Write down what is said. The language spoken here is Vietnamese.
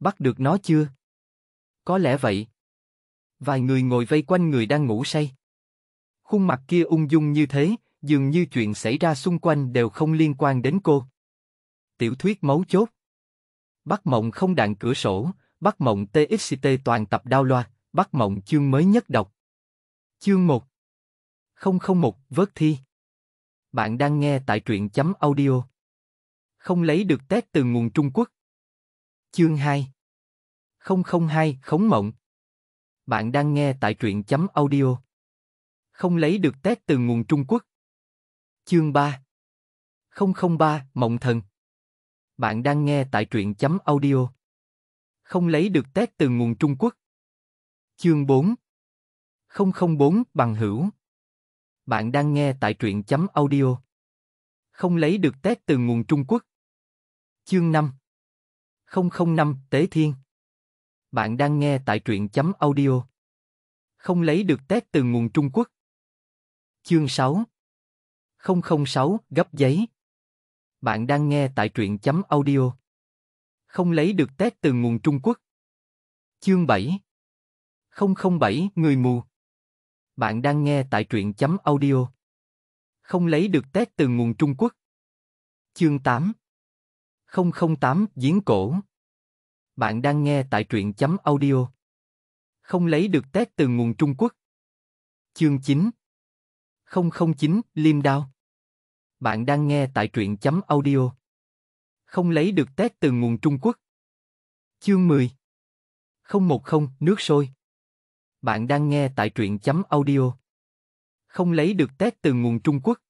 Bắt được nó chưa? Có lẽ vậy. Vài người ngồi vây quanh người đang ngủ say. Khuôn mặt kia ung dung như thế, dường như chuyện xảy ra xung quanh đều không liên quan đến cô. Tiểu thuyết mấu chốt. Bắt mộng không đạn cửa sổ, bắt mộng TXT toàn tập đao loa, bắt mộng chương mới nhất đọc. Chương 1 001 Vớt Thi Bạn đang nghe tại truyện chấm audio. Không lấy được test từ nguồn Trung Quốc. Chương 2 002 Khống mộng Bạn đang nghe tại truyện chấm audio Không lấy được test từ nguồn Trung Quốc Chương 3 003 Mộng thần Bạn đang nghe tại truyện chấm audio Không lấy được test từ nguồn Trung Quốc Chương 4 004 Bằng hữu Bạn đang nghe tại truyện chấm audio Không lấy được test từ nguồn Trung Quốc Chương 5 005 Tế Thiên. Bạn đang nghe tại truyện chấm audio. Không lấy được tét từ nguồn Trung Quốc. Chương 6 006 Gấp giấy. Bạn đang nghe tại truyện chấm audio. Không lấy được tét từ nguồn Trung Quốc. Chương 7 007 Người mù. Bạn đang nghe tại truyện chấm audio. Không lấy được tét từ nguồn Trung Quốc. Chương 8 008 diễn cổ bạn đang nghe tại truyện chấm audio. Không lấy được tét từ nguồn Trung Quốc. Chương 9 009, Liêm Đao Bạn đang nghe tại truyện chấm audio. Không lấy được tét từ nguồn Trung Quốc. Chương 10 010, Nước sôi Bạn đang nghe tại truyện chấm audio. Không lấy được tét từ nguồn Trung Quốc.